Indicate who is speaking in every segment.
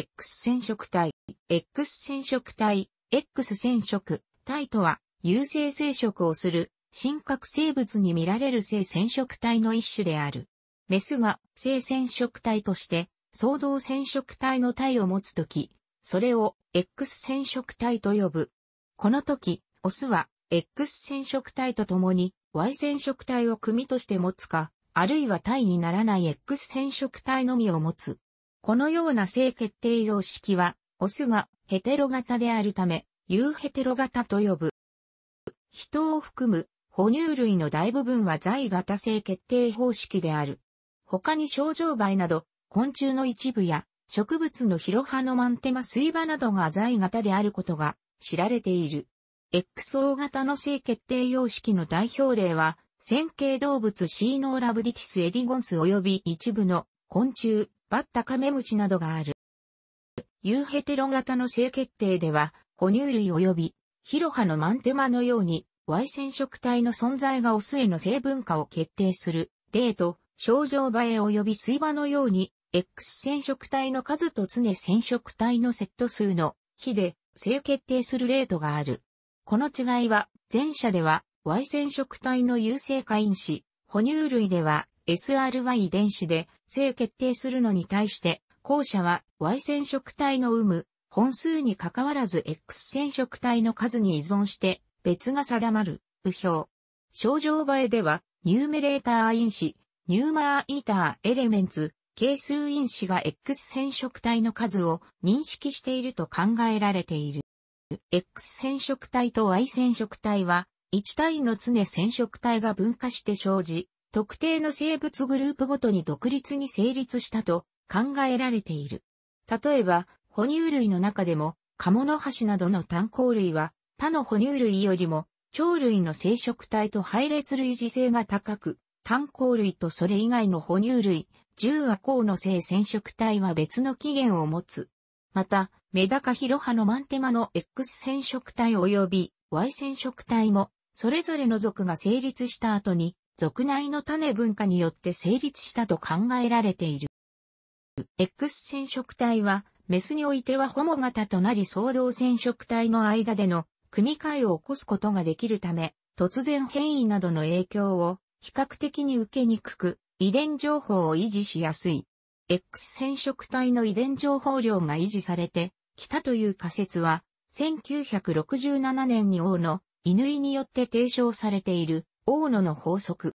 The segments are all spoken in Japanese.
Speaker 1: X 染色体、X 染色体、X 染色体とは、有性生殖をする、真核生物に見られる性染色体の一種である。メスが性染色体として、相同染色体の体を持つとき、それを X 染色体と呼ぶ。このとき、オスは X 染色体とともに Y 染色体を組として持つか、あるいは体にならない X 染色体のみを持つ。このような性決定様式は、オスがヘテロ型であるため、ユーヘテロ型と呼ぶ。人を含む哺乳類の大部分は在型性決定方式である。他に症状梅など、昆虫の一部や植物のヒロハのマンテマスイバなどが在型であることが知られている。XO 型の性決定様式の代表例は、線形動物シーノーラブディティスエディゴンス及び一部の昆虫、バッタカメムシなどがある。ユーヘテロ型の性決定では、哺乳類及び、ヒロハのマンテマのように、Y 染色体の存在がオスへの性文化を決定する、例と、症状場へ及び水場のように、X 染色体の数と常染色体のセット数の比で性決定する例とがある。この違いは、前者では Y 染色体の有性化因子、哺乳類では SRY 遺伝子で性決定するのに対して、後者は Y 染色体の有無、本数に関わらず X 染色体の数に依存して別が定まる、不表。症状映えでは、ニューメレーター因子、ニューマーイーターエレメンツ、係数因子が X 染色体の数を認識していると考えられている。X 染色体と Y 染色体は、1体の常染色体が分化して生じ、特定の生物グループごとに独立に成立したと考えられている。例えば、哺乳類の中でも、カモノハシなどの炭鉱類は、他の哺乳類よりも、鳥類の生殖体と配列類似性が高く、炭鉱類とそれ以外の哺乳類、十和鉱の性染色体は別の起源を持つ。また、メダカヒロハのマンテマの X 染色体及び Y 染色体も、それぞれの属が成立した後に族内の種文化によって成立したと考えられている。X 染色体は、メスにおいてはホモ型となり相同染色体の間での組み換えを起こすことができるため、突然変異などの影響を比較的に受けにくく、遺伝情報を維持しやすい。X 染色体の遺伝情報量が維持されてきたという仮説は、1967年に王の乾によって提唱されている大野の法則。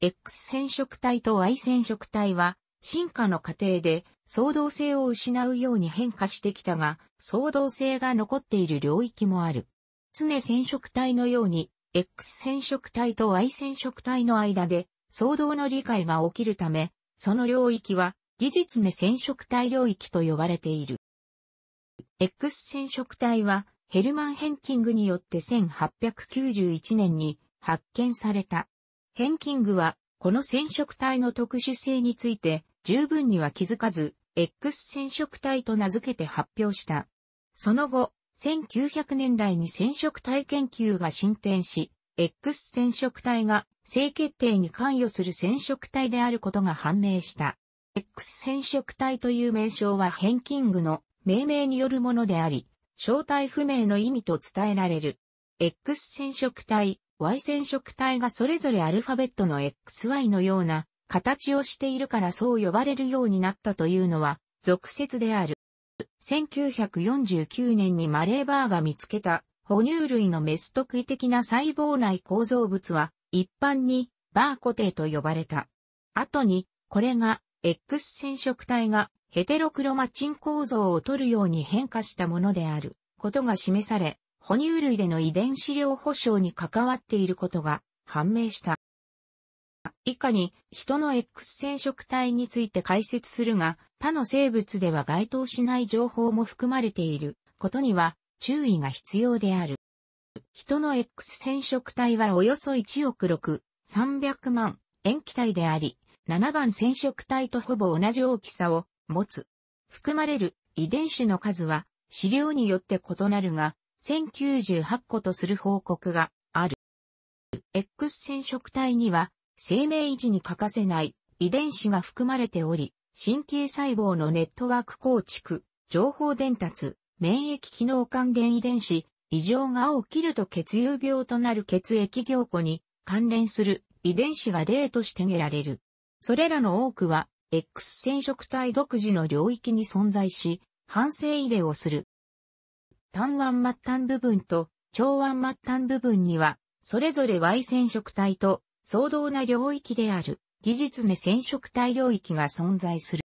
Speaker 1: X 染色体と Y 染色体は、進化の過程で相動性を失うように変化してきたが、相動性が残っている領域もある。常染色体のように、X 染色体と Y 染色体の間で相動の理解が起きるため、その領域は、技術ね染色体領域と呼ばれている。X 染色体は、ヘルマン・ヘンキングによって1891年に発見された。ヘンキングは、この染色体の特殊性について十分には気づかず、X 染色体と名付けて発表した。その後、1900年代に染色体研究が進展し、X 染色体が性決定に関与する染色体であることが判明した。X 染色体という名称はヘンキングの命名によるものであり、正体不明の意味と伝えられる。X 染色体 Y 染色体がそれぞれアルファベットの XY のような形をしているからそう呼ばれるようになったというのは、俗説である。1949年にマレーバーが見つけた、哺乳類のメス特異的な細胞内構造物は、一般に、バー固定と呼ばれた。後に、これが、X 染色体が、ヘテロクロマチン構造を取るように変化したものである、ことが示され、哺乳類での遺伝子量保障に関わっていることが判明した。以下に、人の X 染色体について解説するが、他の生物では該当しない情報も含まれていることには注意が必要である。人の X 染色体はおよそ1億6、300万塩基体であり、7番染色体とほぼ同じ大きさを持つ。含まれる遺伝子の数は資料によって異なるが、1098個とする報告がある。X 染色体には生命維持に欠かせない遺伝子が含まれており、神経細胞のネットワーク構築、情報伝達、免疫機能関連遺伝子、異常が起きると血友病となる血液凝固に関連する遺伝子が例として挙げられる。それらの多くは X 染色体独自の領域に存在し、反省入れをする。単腕末端部分と長腕末端部分には、それぞれ Y 染色体と相当な領域である技術ね染色体領域が存在する。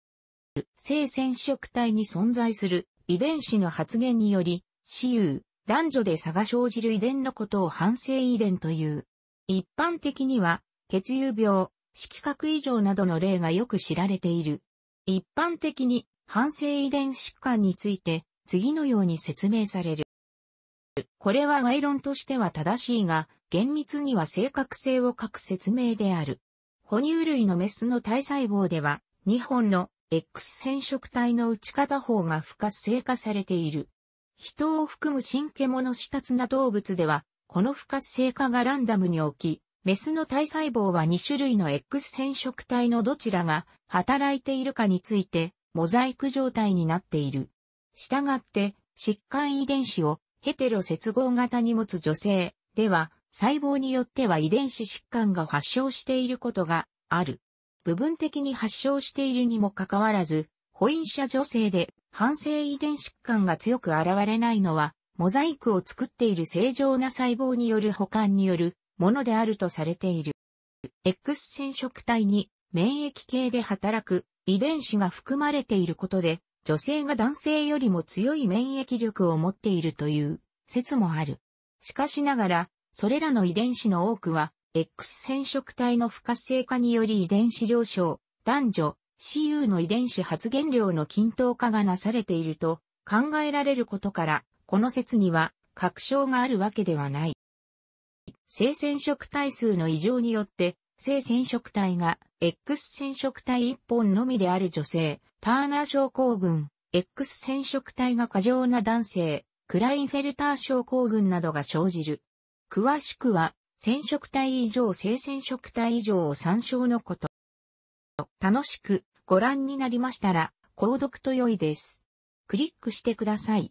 Speaker 1: 性染色体に存在する遺伝子の発現により、私有、男女で差が生じる遺伝のことを反省遺伝という。一般的には、血友病、色覚異常などの例がよく知られている。一般的に、反省遺伝疾患について、次のように説明される。これは概論としては正しいが、厳密には正確性を欠く説明である。哺乳類のメスの体細胞では、2本の X 染色体の打ち片方が不活性化されている。人を含む新獣視つな動物では、この不活性化がランダムに起き、メスの体細胞は2種類の X 染色体のどちらが働いているかについて、モザイク状態になっている。したがって、疾患遺伝子をヘテロ接合型に持つ女性では、細胞によっては遺伝子疾患が発症していることがある。部分的に発症しているにもかかわらず、保因者女性で反性遺伝疾患が強く現れないのは、モザイクを作っている正常な細胞による保管によるものであるとされている。X 染色体に免疫系で働く遺伝子が含まれていることで女性が男性よりも強い免疫力を持っているという説もある。しかしながら、それらの遺伝子の多くは、X 染色体の不活性化により遺伝子量少、男女、CU の遺伝子発現量の均等化がなされていると考えられることから、この説には確証があるわけではない。性染色体数の異常によって、性染色体が X 染色体1本のみである女性、ターナー症候群、X 染色体が過剰な男性、クラインフェルター症候群などが生じる。詳しくは、染色体異常性染色体異常を参照のこと。楽しくご覧になりましたら、購読と良いです。クリックしてください。